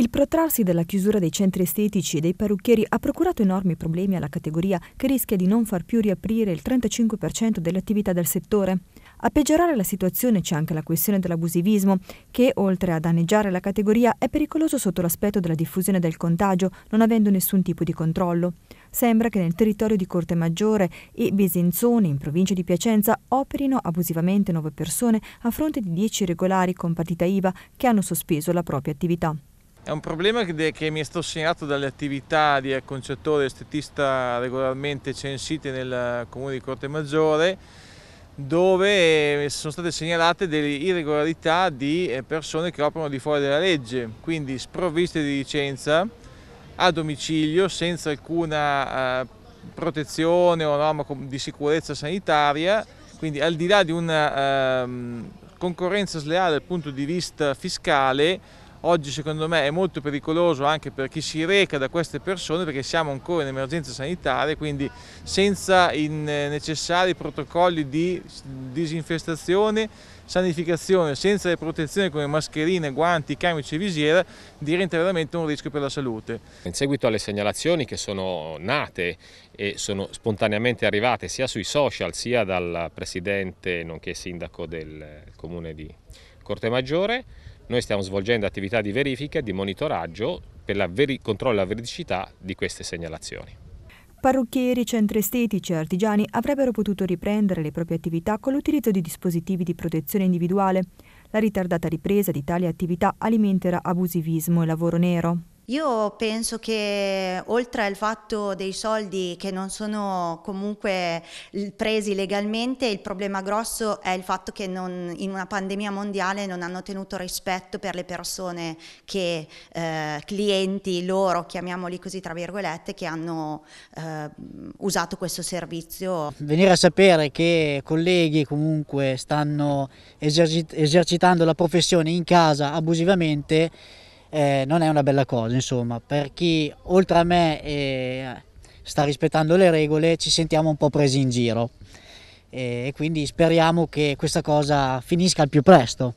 Il protrarsi della chiusura dei centri estetici e dei parrucchieri ha procurato enormi problemi alla categoria che rischia di non far più riaprire il 35% delle attività del settore. A peggiorare la situazione c'è anche la questione dell'abusivismo, che oltre a danneggiare la categoria è pericoloso sotto l'aspetto della diffusione del contagio, non avendo nessun tipo di controllo. Sembra che nel territorio di Corte Maggiore e Besenzone, in provincia di Piacenza, operino abusivamente nove persone a fronte di dieci regolari con partita IVA che hanno sospeso la propria attività. È un problema che mi è stato segnalato dalle attività di eh, concettore estetista regolarmente censite nel comune di Corte Maggiore dove eh, sono state segnalate delle irregolarità di eh, persone che operano di fuori della legge, quindi sprovviste di licenza, a domicilio, senza alcuna protezione o norma di sicurezza sanitaria, quindi al di là di una ehm, concorrenza sleale dal punto di vista fiscale, oggi secondo me è molto pericoloso anche per chi si reca da queste persone perché siamo ancora in emergenza sanitaria, quindi senza i eh, necessari protocolli di disinfestazione, sanificazione, senza le protezioni come mascherine, guanti, camici e visiera, diventa veramente un rischio per la salute. In seguito alle segnalazioni che sono nate e sono spontaneamente arrivate sia sui social sia dal Presidente nonché Sindaco del eh, Comune di Corte Maggiore, noi stiamo svolgendo attività di verifica e di monitoraggio per la controllo della veridicità di queste segnalazioni. Parrucchieri, centri estetici e artigiani avrebbero potuto riprendere le proprie attività con l'utilizzo di dispositivi di protezione individuale. La ritardata ripresa di tali attività alimenterà abusivismo e lavoro nero. Io penso che oltre al fatto dei soldi che non sono comunque presi legalmente, il problema grosso è il fatto che non, in una pandemia mondiale non hanno tenuto rispetto per le persone che, eh, clienti loro, chiamiamoli così tra virgolette, che hanno eh, usato questo servizio. Venire a sapere che colleghi comunque stanno esercit esercitando la professione in casa abusivamente eh, non è una bella cosa, insomma, per chi oltre a me eh, sta rispettando le regole ci sentiamo un po' presi in giro eh, e quindi speriamo che questa cosa finisca al più presto.